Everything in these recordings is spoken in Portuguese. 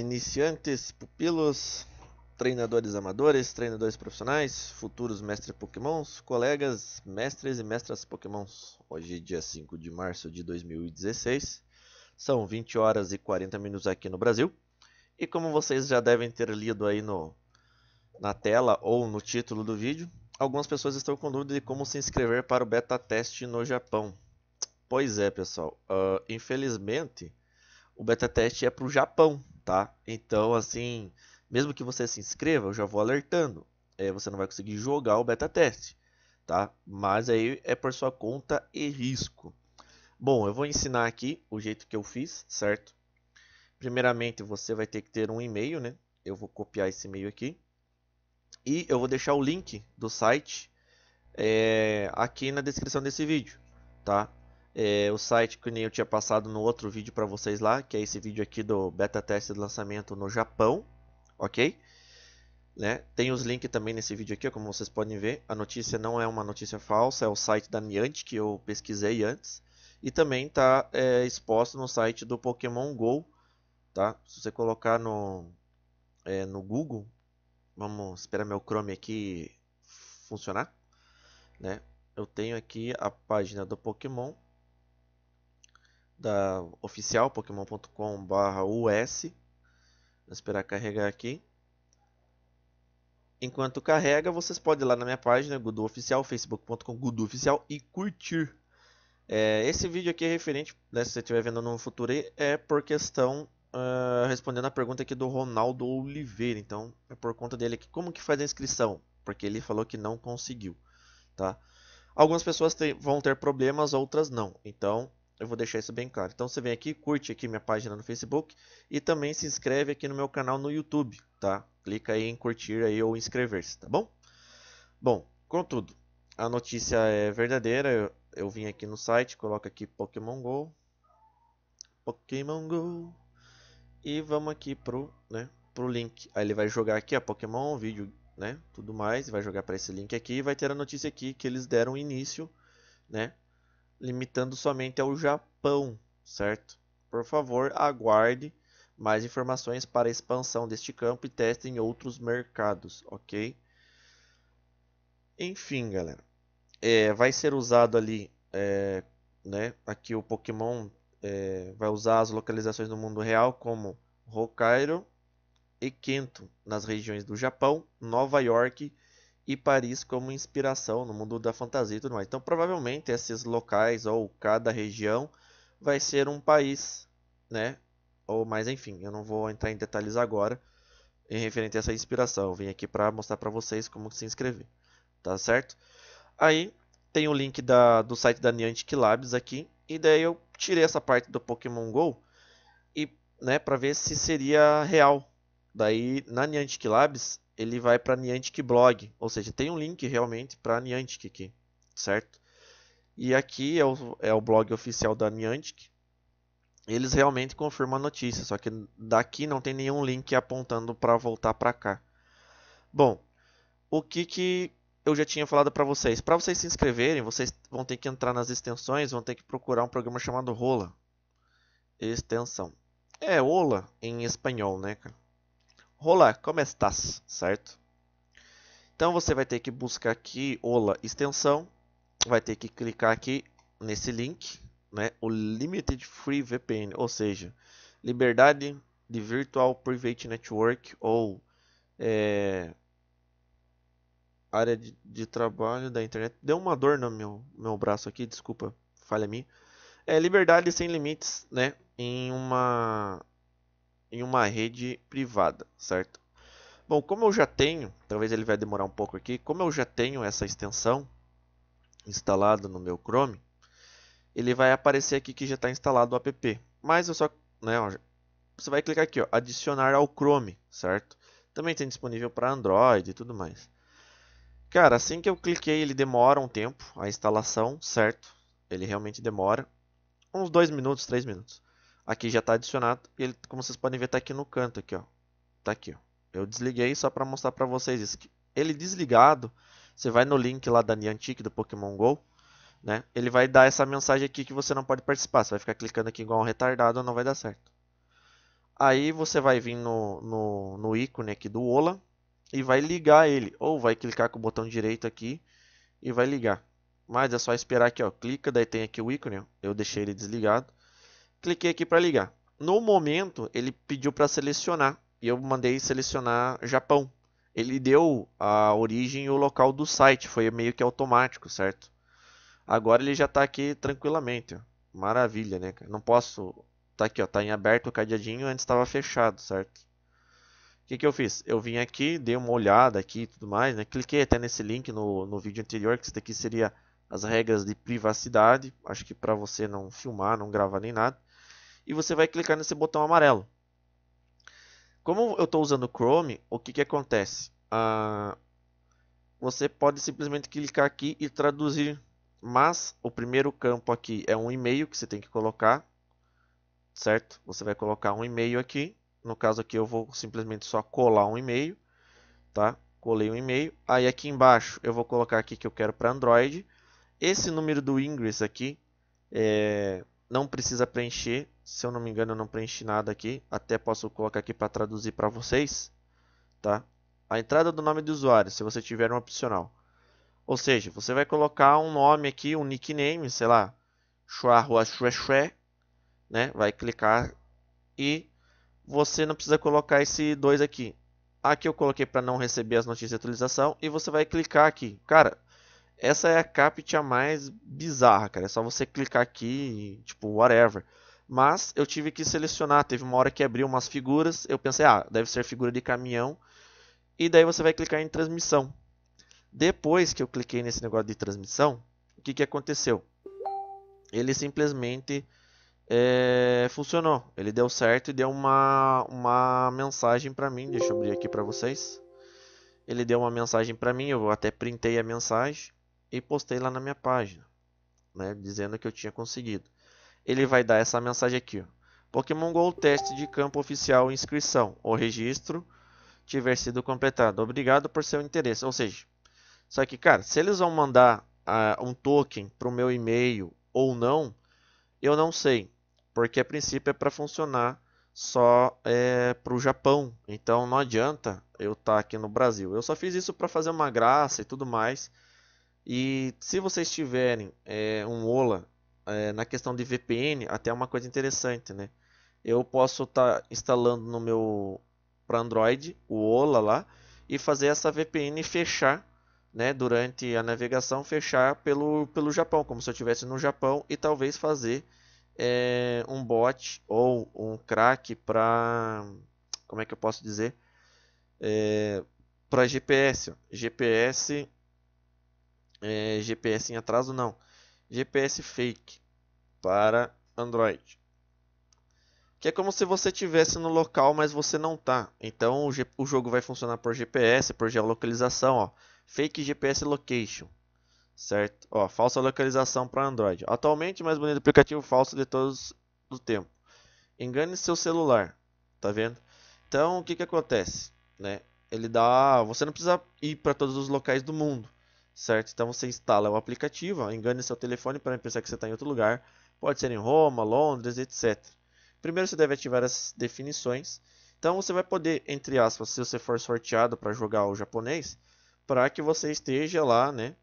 iniciantes, pupilos, treinadores amadores, treinadores profissionais, futuros mestres pokémons, colegas, mestres e mestras pokémons. Hoje, dia 5 de março de 2016, são 20 horas e 40 minutos aqui no Brasil. E como vocês já devem ter lido aí no, na tela ou no título do vídeo, algumas pessoas estão com dúvida de como se inscrever para o beta teste no Japão. Pois é, pessoal, uh, infelizmente o beta teste é para o Japão, tá? Então, assim, mesmo que você se inscreva, eu já vou alertando. É, você não vai conseguir jogar o beta teste, tá? Mas aí é por sua conta e risco. Bom, eu vou ensinar aqui o jeito que eu fiz, certo? Primeiramente, você vai ter que ter um e-mail, né? Eu vou copiar esse e-mail aqui. E eu vou deixar o link do site é, aqui na descrição desse vídeo, tá? É, o site que nem eu tinha passado no outro vídeo para vocês lá, que é esse vídeo aqui do beta teste de lançamento no Japão, ok? Né? Tem os links também nesse vídeo aqui, como vocês podem ver. A notícia não é uma notícia falsa, é o site da Niantic que eu pesquisei antes. E também está é, exposto no site do Pokémon GO, tá? Se você colocar no, é, no Google, vamos esperar meu Chrome aqui funcionar, né? Eu tenho aqui a página do Pokémon da oficial pokémon.com/us. Vou esperar carregar aqui. Enquanto carrega, vocês podem ir lá na minha página Gudu Oficial, facebook.com Gudu Oficial e curtir. É, esse vídeo aqui é referente, né, se você estiver vendo no futuro, é por questão uh, respondendo a pergunta aqui do Ronaldo Oliveira. Então, é por conta dele aqui. Como que faz a inscrição? Porque ele falou que não conseguiu, tá? Algumas pessoas vão ter problemas, outras não. Então, eu vou deixar isso bem claro. Então você vem aqui, curte aqui minha página no Facebook e também se inscreve aqui no meu canal no YouTube, tá? Clica aí em curtir aí ou inscrever-se, tá bom? Bom, contudo, a notícia é verdadeira. Eu, eu vim aqui no site, coloca aqui Pokémon Go. Pokémon Go. E vamos aqui pro, né, pro link. Aí ele vai jogar aqui a Pokémon, vídeo, né, tudo mais, vai jogar para esse link aqui e vai ter a notícia aqui que eles deram início, né, limitando somente ao Japão, certo? Por favor, aguarde mais informações para a expansão deste campo e teste em outros mercados, ok? Enfim, galera, é, vai ser usado ali, é, né? Aqui o Pokémon é, vai usar as localizações no mundo real como Hokkaido e Kento nas regiões do Japão, Nova York e Paris como inspiração no mundo da fantasia e tudo mais. Então, provavelmente esses locais ou cada região vai ser um país, né? Ou mas enfim, eu não vou entrar em detalhes agora em referente a essa inspiração. Eu vim aqui para mostrar para vocês como se inscrever, tá certo? Aí tem o link da, do site da Niantic Labs aqui e daí eu tirei essa parte do Pokémon Go e né, para ver se seria real. Daí na Niantic Labs ele vai para Niantic Blog, ou seja, tem um link realmente para Niantic aqui, certo? E aqui é o, é o blog oficial da Niantic. Eles realmente confirmam a notícia, só que daqui não tem nenhum link apontando para voltar para cá. Bom, o que, que eu já tinha falado para vocês? Para vocês se inscreverem, vocês vão ter que entrar nas extensões, vão ter que procurar um programa chamado Rola. Extensão. É Ola em espanhol, né, cara? Olá, como estás? Certo? Então você vai ter que buscar aqui Ola extensão, vai ter que clicar aqui nesse link, né? O Limited Free VPN, ou seja, liberdade de Virtual Private Network ou é, área de, de, trabalho da internet. Deu uma dor no meu, meu braço aqui, desculpa, falha minha. É liberdade sem limites, né? Em uma em uma rede privada, certo? Bom, como eu já tenho, talvez ele vai demorar um pouco aqui, como eu já tenho essa extensão instalada no meu Chrome, ele vai aparecer aqui que já está instalado o app. Mas eu só, né, ó, você vai clicar aqui, ó, adicionar ao Chrome, certo? Também tem disponível para Android e tudo mais. Cara, assim que eu cliquei, ele demora um tempo, a instalação, certo? Ele realmente demora, uns 2 minutos, 3 minutos. Aqui já está adicionado e ele, como vocês podem ver, está aqui no canto aqui, ó. Tá aqui, ó. Eu desliguei só para mostrar para vocês isso. Ele desligado, você vai no link lá da Niantic do Pokémon Go, né? Ele vai dar essa mensagem aqui que você não pode participar. Você vai ficar clicando aqui igual um retardado, não vai dar certo. Aí você vai vir no, no, no ícone aqui do Ola e vai ligar ele. Ou vai clicar com o botão direito aqui e vai ligar. Mas é só esperar aqui, ó. Clica, daí tem aqui o ícone, ó. Eu deixei ele desligado cliquei aqui para ligar. No momento, ele pediu para selecionar e eu mandei selecionar Japão. Ele deu a origem e o local do site, foi meio que automático, certo? Agora ele já está aqui tranquilamente. Maravilha, né? Não posso. Tá aqui, ó. Tá em aberto o cadeadinho, antes estava fechado, certo? O que, que eu fiz? Eu vim aqui, dei uma olhada aqui e tudo mais, né? Cliquei até nesse link no, no vídeo anterior, que isso daqui seria as regras de privacidade. Acho que para você não filmar, não gravar nem nada e você vai clicar nesse botão amarelo. Como eu estou usando o Chrome, o que, que acontece? Ah, você pode simplesmente clicar aqui e traduzir, mas o primeiro campo aqui é um e-mail que você tem que colocar, certo? Você vai colocar um e-mail aqui, no caso aqui eu vou simplesmente só colar um e-mail, tá? Colei um e-mail, aí aqui embaixo eu vou colocar aqui que eu quero para Android, esse número do Ingress aqui é, não precisa preencher, se eu não me engano, eu não preenchi nada aqui. Até posso colocar aqui para traduzir para vocês. Tá? A entrada do nome do usuário, se você tiver um é opcional. Ou seja, você vai colocar um nome aqui, um nickname, sei lá, Chuahuachué, né? Vai clicar e você não precisa colocar esse 2 aqui. Aqui eu coloquei para não receber as notícias de atualização e você vai clicar aqui. Cara, essa é a captcha mais bizarra, cara. É só você clicar aqui, tipo, whatever. Mas eu tive que selecionar, teve uma hora que abriu umas figuras, eu pensei, ah, deve ser figura de caminhão. E daí você vai clicar em transmissão. Depois que eu cliquei nesse negócio de transmissão, o que, que aconteceu? Ele simplesmente é, funcionou. Ele deu certo e deu uma, uma mensagem para mim. Deixa eu abrir aqui para vocês. Ele deu uma mensagem para mim, eu até printei a mensagem e postei lá na minha página, né, dizendo que eu tinha conseguido ele vai dar essa mensagem aqui. Pokémon GO teste de campo oficial inscrição. O registro tiver sido completado. Obrigado por seu interesse. Ou seja, só que, cara, se eles vão mandar uh, um token para o meu e-mail ou não, eu não sei. Porque a princípio é para funcionar só é, para o Japão. Então não adianta eu estar tá aqui no Brasil. Eu só fiz isso para fazer uma graça e tudo mais. E se vocês tiverem é, um Ola é, na questão de VPN, até é uma coisa interessante, né? Eu posso estar tá instalando no meu para Android o Ola lá e fazer essa VPN fechar, né, durante a navegação fechar pelo pelo Japão, como se eu estivesse no Japão e talvez fazer é, um bot ou um crack para como é que eu posso dizer é, eh, para GPS, GPS é, GPS em atraso não, GPS Fake para Android. Que é como se você tivesse no local, mas você não está. Então o, o jogo vai funcionar por GPS, por geolocalização, ó. Fake GPS Location. Certo? Ó, falsa localização para Android. Atualmente o mais bonito aplicativo falso de todos o tempo. Engane seu celular, tá vendo? Então o que que acontece, né? Ele dá, você não precisa ir para todos os locais do mundo certo? Então você instala o aplicativo, engana seu telefone para pensar que você está em outro lugar, pode ser em Roma, Londres, etc. Primeiro você deve ativar as definições, então você vai poder, entre aspas, se você for sorteado para jogar o japonês, para que você esteja lá, né?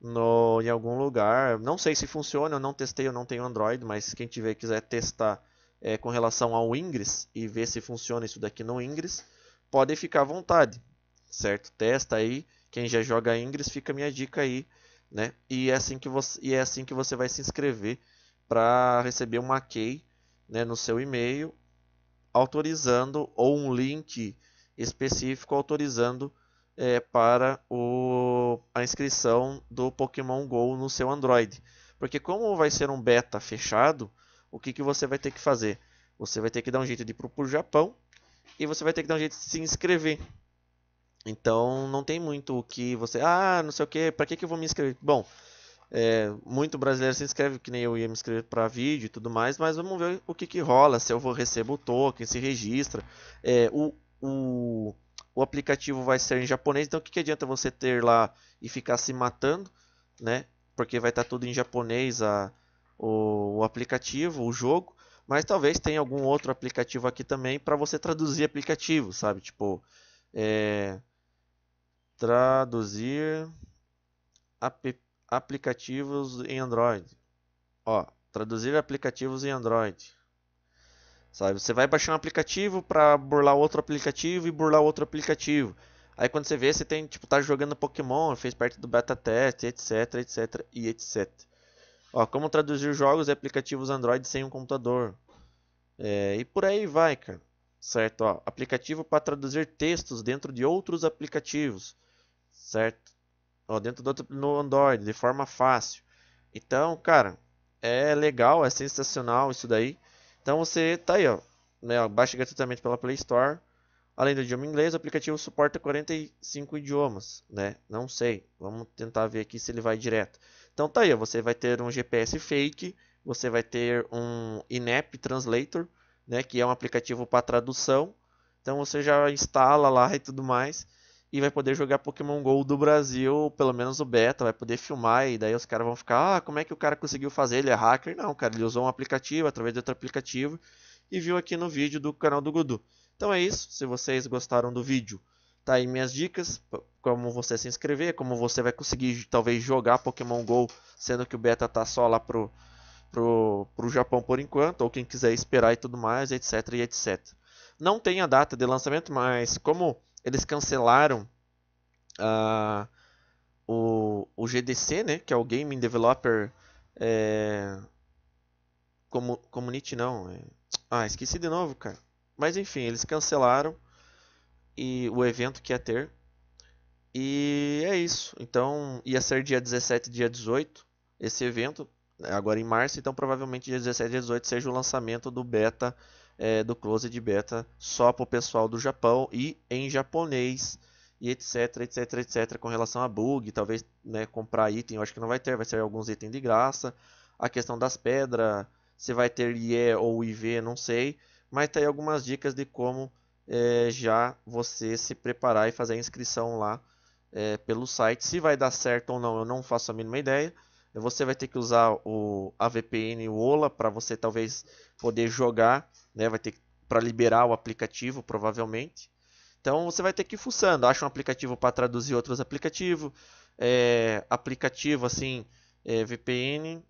No, em algum lugar, não sei se funciona, eu não testei, eu não tenho Android, mas quem tiver quiser testar é, com relação ao Ingress e ver se funciona isso daqui no Ingress, pode ficar à vontade, certo? Testa aí, quem já joga Ingress, fica a minha dica aí, né? E é assim que você, e é assim que você vai se inscrever para receber uma key né, no seu e-mail autorizando ou um link específico autorizando é, para o, a inscrição do Pokémon Go no seu Android. Porque como vai ser um beta fechado, o que, que você vai ter que fazer? Você vai ter que dar um jeito de ir para o Japão e você vai ter que dar um jeito de se inscrever então não tem muito o que você. Ah, não sei o que, pra que, que eu vou me inscrever? Bom, é, muito brasileiro se inscreve, que nem eu ia me inscrever para vídeo e tudo mais, mas vamos ver o que, que rola, se eu vou receber o token, se registra. É, o, o, o aplicativo vai ser em japonês, então o que, que adianta você ter lá e ficar se matando, né? Porque vai estar tá tudo em japonês a, o, o aplicativo, o jogo, mas talvez tenha algum outro aplicativo aqui também para você traduzir aplicativo, sabe? Tipo, é, traduzir ap aplicativos em Android. Ó, traduzir aplicativos em Android. Sabe, você vai baixar um aplicativo para burlar outro aplicativo e burlar outro aplicativo. Aí quando você vê, você tem, tipo, tá jogando Pokémon, fez parte do beta test, etc, etc e etc. Ó, como traduzir jogos e aplicativos Android sem um computador. É, e por aí vai, cara. Certo, ó, aplicativo para traduzir textos dentro de outros aplicativos certo? Ó, dentro do no Android, de forma fácil. Então, cara, é legal, é sensacional isso daí. Então você tá aí, ó, né, ó, baixa gratuitamente pela Play Store. Além do idioma inglês, o aplicativo suporta 45 idiomas, né? Não sei, vamos tentar ver aqui se ele vai direto. Então tá aí, ó, você vai ter um GPS fake, você vai ter um Inap Translator, né, que é um aplicativo para tradução. Então você já instala lá e tudo mais e vai poder jogar Pokémon GO do Brasil, pelo menos o beta, vai poder filmar, e daí os caras vão ficar, ah, como é que o cara conseguiu fazer? Ele é hacker? Não, cara, ele usou um aplicativo através de outro aplicativo e viu aqui no vídeo do canal do Gudu. Então é isso, se vocês gostaram do vídeo, tá aí minhas dicas, como você se inscrever, como você vai conseguir talvez jogar Pokémon GO, sendo que o beta tá só lá pro, pro, pro Japão por enquanto, ou quem quiser esperar e tudo mais, etc, e etc. Não tem a data de lançamento, mas como eles cancelaram uh, o, o GDC, né, que é o Game Developer é, como, Community, não. É, ah, esqueci de novo, cara. Mas enfim, eles cancelaram e o evento que ia ter. E é isso. Então, ia ser dia 17 dia 18 esse evento, né, agora em março. Então, provavelmente dia 17 dia 18 seja o lançamento do beta é, do Closed Beta só para o pessoal do Japão e em japonês e etc, etc, etc, com relação a bug, talvez né, comprar item, eu acho que não vai ter, vai ser alguns itens de graça, a questão das pedras, se vai ter IE ou IV, não sei, mas tem tá algumas dicas de como é, já você se preparar e fazer a inscrição lá é, pelo site, se vai dar certo ou não, eu não faço a mínima ideia, você vai ter que usar o, a VPN, o OLA, para você talvez poder jogar né? Vai ter para liberar o aplicativo, provavelmente. Então você vai ter que ir fuçando. Acha um aplicativo para traduzir outros aplicativos. É, aplicativo assim, é, VPN,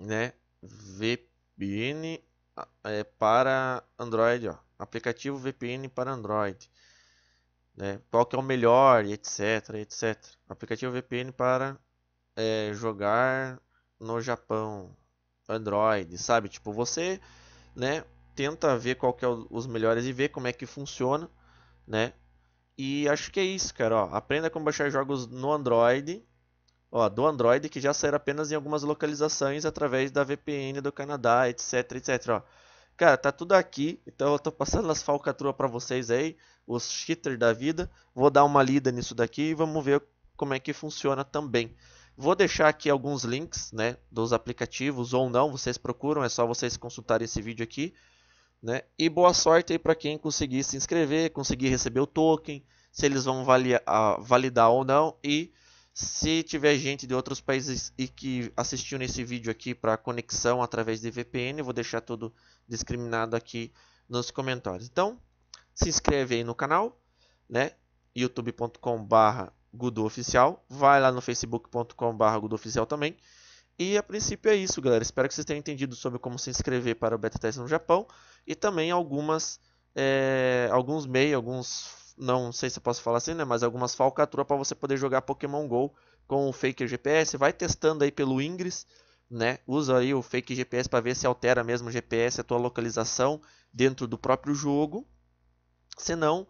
né? VPN é, para Android, ó. Aplicativo VPN para Android. Né? Qual que é o melhor, etc, etc. Aplicativo VPN para é, jogar no Japão, Android, sabe? Tipo, você, né? tenta ver qual que é o, os melhores e ver como é que funciona, né? E acho que é isso, cara. Ó, aprenda como baixar jogos no Android, ó, do Android, que já saíram apenas em algumas localizações através da VPN do Canadá, etc, etc. Ó. Cara, tá tudo aqui, então eu tô passando as falcatruas para vocês aí, os cheaters da vida. Vou dar uma lida nisso daqui e vamos ver como é que funciona também. Vou deixar aqui alguns links né, dos aplicativos ou não, vocês procuram, é só vocês consultarem esse vídeo aqui. Né? E boa sorte aí para quem conseguir se inscrever, conseguir receber o token, se eles vão valia, validar ou não. E se tiver gente de outros países e que assistiu nesse vídeo aqui para conexão através de VPN, vou deixar tudo discriminado aqui nos comentários. Então, se inscreve aí no canal, né? youtube.com/gudoficial, vai lá no facebook.com/gudoficial também. E a princípio é isso, galera. Espero que vocês tenham entendido sobre como se inscrever para o beta teste no Japão e também algumas é, alguns meios, alguns não sei se eu posso falar assim, né, mas algumas falcatruas para você poder jogar Pokémon Go com o fake GPS. Vai testando aí pelo Ingress, né? Usa aí o fake GPS para ver se altera mesmo o GPS a tua localização dentro do próprio jogo. Se não,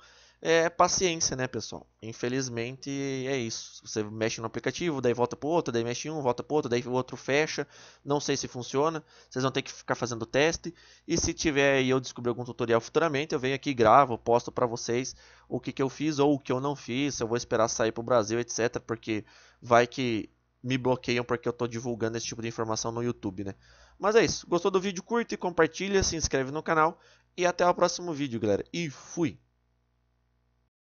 é paciência, né, pessoal? Infelizmente é isso. Você mexe no aplicativo, daí volta pro outro, daí mexe um, volta pro outro, daí o outro fecha. Não sei se funciona. Vocês vão ter que ficar fazendo teste. E se tiver e eu descobrir algum tutorial futuramente, eu venho aqui, gravo, posto para vocês o que, que eu fiz ou o que eu não fiz. Eu vou esperar sair pro Brasil, etc. Porque vai que me bloqueiam porque eu estou divulgando esse tipo de informação no YouTube, né? Mas é isso. Gostou do vídeo? Curte, compartilha, se inscreve no canal. E até o próximo vídeo, galera. E fui!